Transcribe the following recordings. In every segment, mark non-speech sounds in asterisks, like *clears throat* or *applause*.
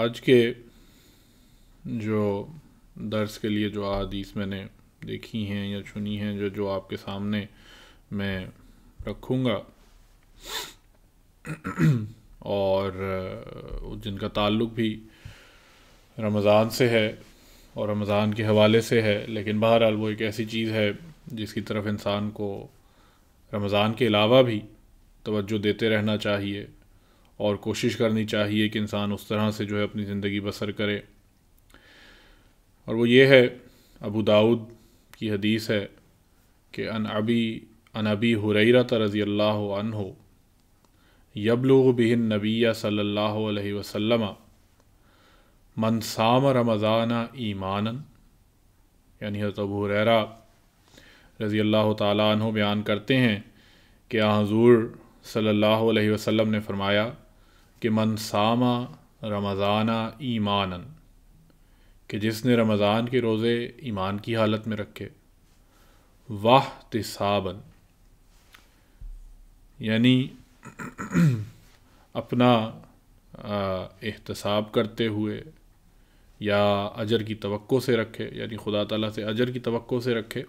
आज के जो दर्स के लिए जो आदीस मैंने देखी हैं या चुनी हैं जो जो आपके सामने मैं रखूँगा और जिनका ताल्लुक़ भी रमज़ान से है और रमज़ान के हवाले से है लेकिन बहरहाल वो एक ऐसी चीज़ है जिसकी तरफ इंसान को रमज़ान के अलावा भी तवज्जो देते रहना चाहिए और कोशिश करनी चाहिए कि इंसान उस तरह से जो है अपनी ज़िंदगी बसर करे और वो ये है अबू दाऊद की हदीस है कि अन अबी अन अबी हुरैरा रज़ी अल्लाह अन हो यबलुग बिहिन नबिया वसल्लम मन मनसाम रमज़ाना ईमानन यानी हज़रत अबू हुरैरा रज़ी अल्लाह तन बयान करते हैं कि हजूर हाँ, सल्लल्लाहु अलैहि वसल्लम ने फरमाया कि मनसामा रमज़ाना ईमानन कि जिसने रमज़ान के रोज़े ईमान की हालत में रखे वाह तसाबन यानी *clears throat* अपना एहतसाब करते हुए या अजर की तवक्को से रखे यानी खुदा तला से अजर की तवक्को से रखे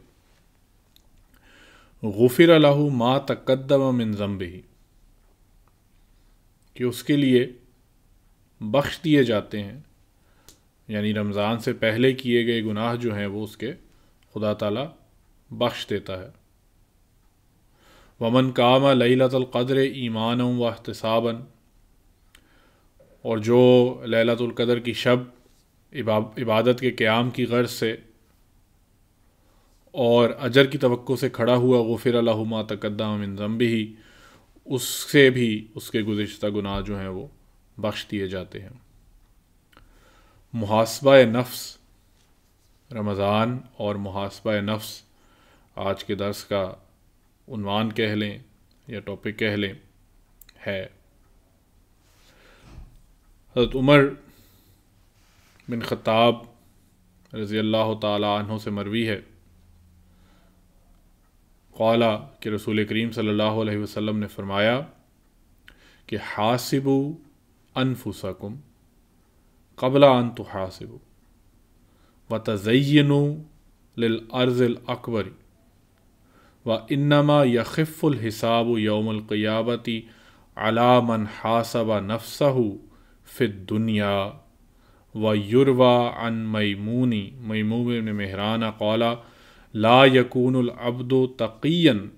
गुफिर लहू माँ तकदम मिन कि उसके लिए बख्श दिए जाते हैं यानी रमज़ान से पहले किए गए गुनाह जो हैं वो उसके खुदा ताला बख्श देता है वमन काम लतलक़द्र ईमान व अहतसाबन और जो लतलक़द्र की शब इबादत के क़्याम की गर्ज से और अजर की तो से खड़ा हुआ गफ़िर तकदम ज़म्बी उससे भी उसके गुज्त गुनाह जो हैं वो बख्श दिए जाते हैं मुहासबा नफ्स रमज़ान और मुहासबा नफ्स आज के दर्स का उनवान कह लें या टॉपिक कह लें है हज़रत उमर बिन ख़ताब रज़ी अल्लाह तहों से मरवी है कौला के रसूल करीम सल्लल्लाहु अलैहि वसल्लम ने फरमाया कि हासिबु अनफुसकुम कबला अन तो हासिबु व तजयनु लर्ज़ल अकबरी व इन्नमा यखफ़ुल हिसाब यौमलक़ियाबती अलामन हासबा नफसहु फ़िद दुनिया व युरवा अन मईमूनी मईमूम मेहराना कौला ला यकून अब्दो तकीन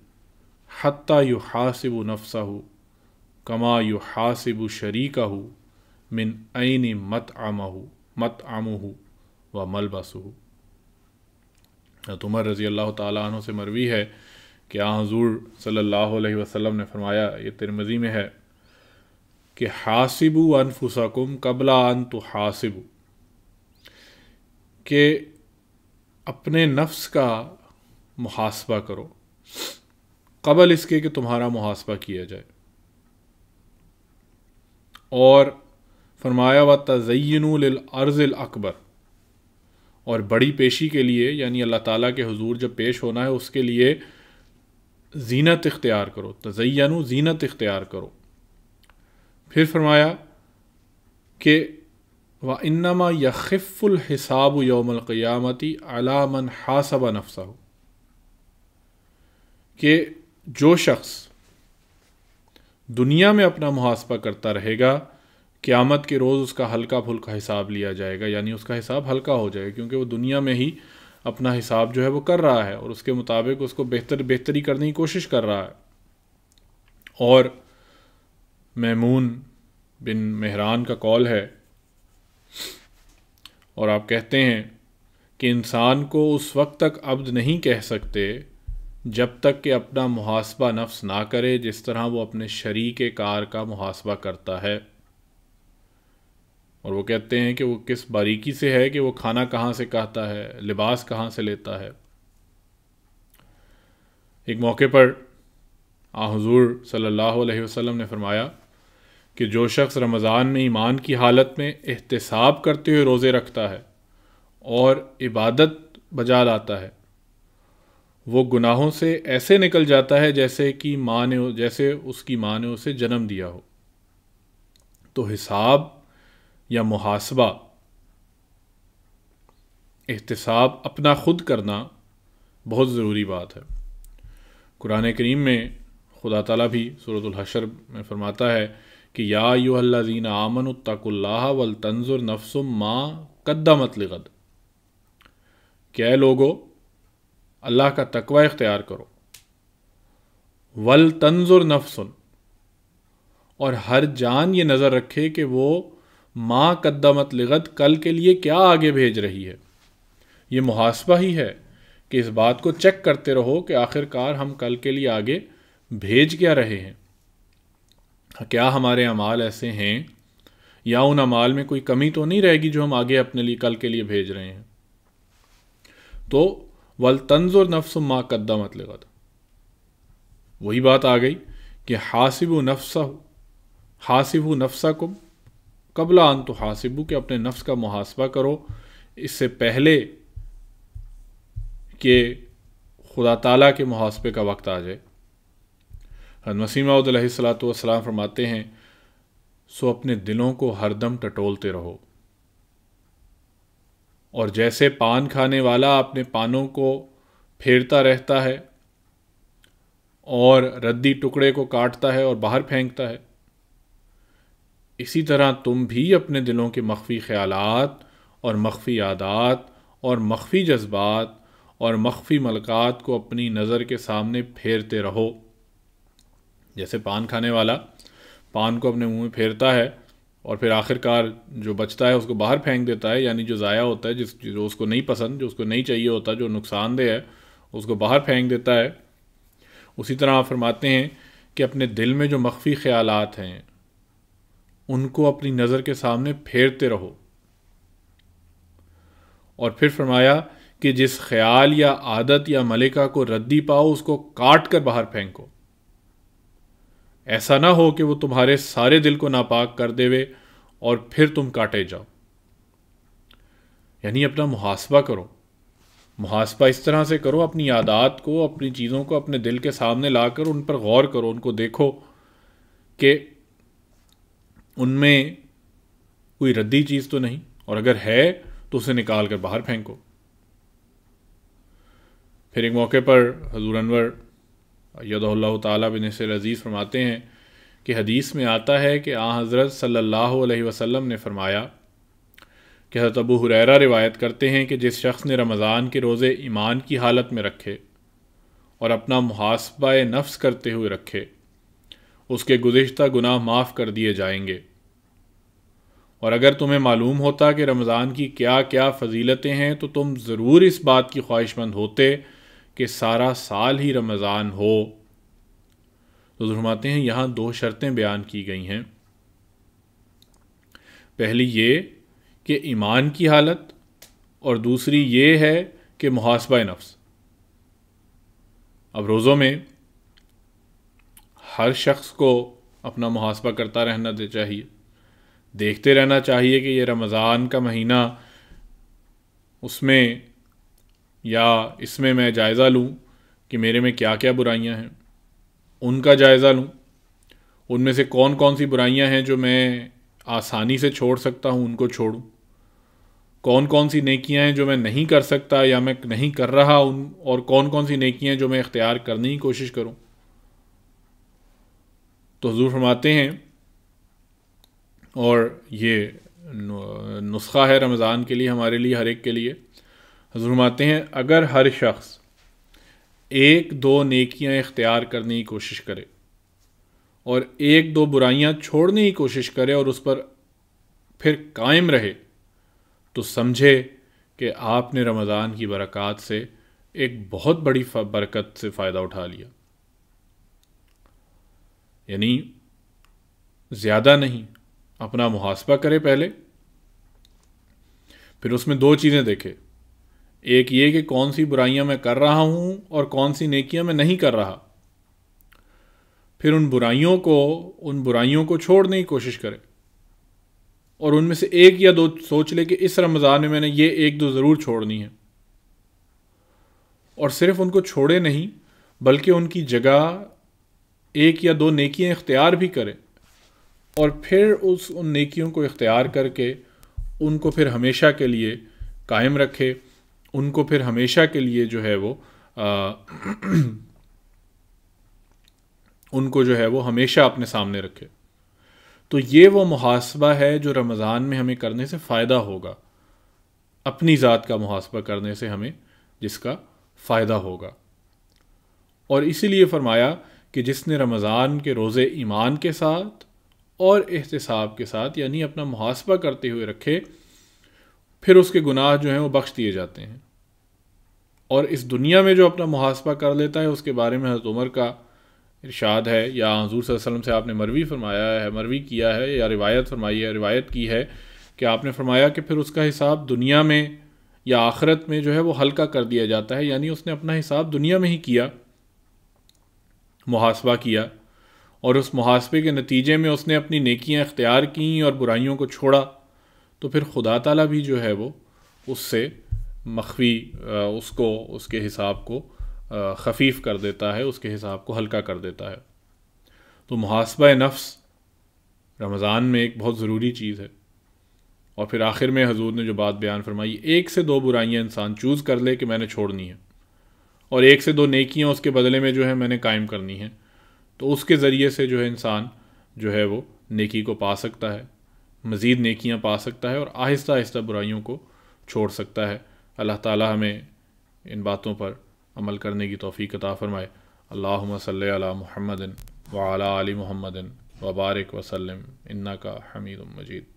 हती यु हासिब नफसा हो कमा यु हासिब शरीका हो मिन आन मत आमा हो मत आमो हो व मलबस हो तुमर रज़ी अल्लाह तु से मरवी है कि आ हजूर सल्लल्लाहु अलैहि वसल्लम ने फरमाया ये तिरमजी में है कि हासिबु अनफुसकुम कबला अन तो हासिबु के अपने नफ्स का मुहासबा करो कबल इसके कि तुम्हारा मुहासबा किया जाए और फरमाया व तज़ैन अर्ज़ अकबर और बड़ी पेशी के लिए यानी अल्लाह ताला के हुजूर जब पेश होना है उसके लिए जीनत इख्तियार करो तजयनू जीनत इख्तियार करो फिर फरमाया कि व इनमा यखिफ़ुल हिसाब यौमलक़ियामती अलामन हासब नफसा के जो शख्स दुनिया में अपना मुहासबा करता रहेगा क़्यामत के रोज़ उसका हल्का फुल्का हिसाब लिया जाएगा यानी उसका हिसाब हल्का हो जाएगा क्योंकि वो दुनिया में ही अपना हिसाब जो है वो कर रहा है और उसके मुताबिक उसको बेहतर बेहतरी करने की कोशिश कर रहा है और मैमून बिन मेहरान का कॉल है और आप कहते हैं कि इंसान को उस वक्त तक अब्द नहीं कह सकते जब तक कि अपना मुहासबा नफ्स ना करे जिस तरह वो अपने शरीक कार का मुहासबा करता है और वो कहते हैं कि वो किस बारीकी से है कि वो खाना कहाँ से कहता है लिबास कहाँ से लेता है एक मौके पर आ हजूर सल्लल्लाहु अलैहि वसल्लम ने फरमाया कि जो शख्स रमज़ान में ईमान की हालत में एहतसाब करते हुए रोज़े रखता है और इबादत बजा लाता है वो गुनाहों से ऐसे निकल जाता है जैसे कि माँ ने जैसे उसकी माँ ने उसे जन्म दिया हो तो हिसाब या मुहासबा एहतसाब अपना खुद करना बहुत ज़रूरी बात है कुरान करीम में खुदा ताला भी सूरतुल हशर में फरमाता है कि या यूहल्लाजीन आमन तकुल्लाह वल तंजुर नफसुम माँ कद्दमत लिगद क्या लोगो अल्लाह का तकवा इख्तियार करो वल तंजुर नफसुन और हर जान ये नज़र रखे कि वो माँ कद्दमत लिगत कल के लिए क्या आगे भेज रही है ये मुहासबा ही है कि इस बात को चेक करते रहो कि आखिरकार हम कल के लिए आगे भेज क्या रहे हैं क्या हमारे अमाल ऐसे हैं या उन अमाल में कोई कमी तो नहीं रहेगी जो हम आगे अपने लिए कल के लिए भेज रहे हैं तो वल तंज और नफ्स माँ कद्दा मत लगा था वही बात आ गई कि हासिब नफ्सा हो हासिब नफ्सा को कबला अन तो के अपने नफ्स का मुहासबा करो इससे पहले के खुदा ताला के मुहासबे का वक्त आ जाए हजमसीमाउद्सलात फरमाते हैं सो अपने दिलों को हरदम टटोलते रहो और जैसे पान खाने वाला अपने पानों को फेरता रहता है और रद्दी टुकड़े को काटता है और बाहर फेंकता है इसी तरह तुम भी अपने दिलों के मख्फी ख्याल और मख्फी आदात और मख्फी जज्बात और मख्फी मलकात को अपनी नज़र के सामने फेरते रहो जैसे पान खाने वाला पान को अपने मुंह में फेरता है और फिर आखिरकार जो बचता है उसको बाहर फेंक देता है यानी जो ज़ाया होता है जिस जो उसको नहीं पसंद जो उसको नहीं चाहिए होता जो नुकसानदेह है उसको बाहर फेंक देता है उसी तरह आप फरमाते हैं कि अपने दिल में जो मख्फी ख्याल हैं उनको अपनी नज़र के सामने फेरते रहो और फिर फरमाया कि जिस ख्याल या आदत या मलिका को रद्दी पाओ उसको काट कर बाहर फेंको ऐसा ना हो कि वो तुम्हारे सारे दिल को नापाक कर देवे और फिर तुम काटे जाओ यानी अपना मुहासबा करो मुहासबा इस तरह से करो अपनी आदात को अपनी चीज़ों को अपने दिल के सामने ला कर उन पर गौर करो उनको देखो कि उनमें कोई रद्दी चीज़ तो नहीं और अगर है तो उसे निकाल कर बाहर फेंको फिर एक मौके पर हजूर अनवर यदल्ला ताली बिन अज़ीज़ फरमाते हैं कि हदीस में आता है कि आ हज़रत सल्लल्लाहु अलैहि वसल्लम ने फरमाया कि हज़रत अबू हुरैरा रिवायत करते हैं कि जिस शख्स ने रमज़ान के रोज़े ईमान की हालत में रखे और अपना मुहासबा नफ्स करते हुए रखे उसके गुज्त गुनाह माफ़ कर दिए जाएंगे और अगर तुम्हें मालूम होता कि रमज़ान की क्या क्या फजीलतें हैं तो तुम ज़रूर इस बात की ख्वाहिशमंद होते कि सारा साल ही रमज़ान हो तो फरमाते हैं यहाँ दो शर्तें बयान की गई हैं पहली ये कि ईमान की हालत और दूसरी ये है कि मुहासबा नफ्स अब रोज़ों में हर शख्स को अपना मुहासबा करता रहना दे चाहिए देखते रहना चाहिए कि ये रमज़ान का महीना उसमें या इसमें मैं जायज़ा लूँ कि मेरे में क्या क्या बुराइयाँ हैं उनका जायज़ा लूँ उनमें से कौन कौन सी बुराइयाँ हैं जो मैं आसानी से छोड़ सकता हूँ उनको छोड़ूँ कौन कौन सी नेकियाँ हैं जो मैं नहीं कर सकता या मैं नहीं कर रहा उन और कौन कौन सी नेकियाँ हैं जो मैं इख्तियार करने की कोशिश करूँ तो हजूर फरमाते हैं और ये नुस्खा है रमज़ान के लिए हमारे लिए हर एक के लिए हजरमाते हैं अगर हर शख्स एक दो नेकियां इख्तियार करने की कोशिश करे और एक दो बुराइयां छोड़ने की कोशिश करे और उस पर फिर कायम रहे तो समझे कि आपने रमज़ान की बरक़ात से एक बहुत बड़ी बरकत से फ़ायदा उठा लिया यानी ज़्यादा नहीं अपना मुहासबा करें पहले फिर उसमें दो चीज़ें देखें एक ये कि कौन सी बुराइयां मैं कर रहा हूं और कौन सी नेकियां मैं नहीं कर रहा फिर उन बुराइयों को उन बुराइयों को छोड़ने की कोशिश करें और उनमें से एक या दो सोच ले कि इस रमज़ान में मैंने ये एक दो ज़रूर छोड़नी है और सिर्फ उनको छोड़े नहीं बल्कि उनकी जगह एक या दो नेकियां इख्तियार भी करें और फिर उस उन नेकियों को इख्तियार करके उनको फिर हमेशा के लिए कायम रखे उनको फिर हमेशा के लिए जो है वो आ, उनको जो है वो हमेशा अपने सामने रखे तो ये वो मुहासबा है जो रमज़ान में हमें करने से फ़ायदा होगा अपनी ज़ात का मुहासबा करने से हमें जिसका फ़ायदा होगा और इसीलिए फरमाया कि जिसने रमज़ान के रोज़े ईमान के साथ और एहतसाब के साथ यानी अपना मुहासबा करते हुए रखे फिर उसके गुनाह जो हैं वो बख्श दिए जाते हैं और इस दुनिया में जो अपना मुहासबा कर लेता है उसके बारे में हजरत उमर का इरशाद है या हजूर वसल्लम से आपने मरवी फरमाया है मरवी किया है या रिवायत फरमाई है रिवायत की है कि आपने फरमाया कि फिर उसका हिसाब दुनिया में या आखरत में जो है वो हल्का कर दिया जाता है यानी उसने अपना हिसाब दुनिया में ही किया मुहासबा किया और उस मुहासबे के नतीजे में उसने अपनी नेकियां इख्तियार की और बुराइयों को छोड़ा तो फिर खुदा ताला भी जो है वो उससे मखवी उसको उसके हिसाब को खफीफ कर देता है उसके हिसाब को हल्का कर देता है तो मुहासबा नफ्स रमज़ान में एक बहुत ज़रूरी चीज़ है और फिर आखिर में हजूर ने जो बात बयान फरमाई एक से दो बुराइयाँ इंसान चूज़ कर ले कि मैंने छोड़नी है और एक से दो नेकियाँ उसके बदले में जो है मैंने कायम करनी है तो उसके ज़रिए से जो है इंसान जो है वो नेकी को पा सकता है मज़ीद नेकियाँ पा सकता है और आहिस्ता आहिस्ता बुराइयों को छोड़ सकता है अल्लाह ताला हमें इन बातों पर अमल करने की तोफ़ी अता फ़रमाए अल्लाह सल महमदिन वाली महमदिन वबारक वसलम इन्ना का हमीद मजीद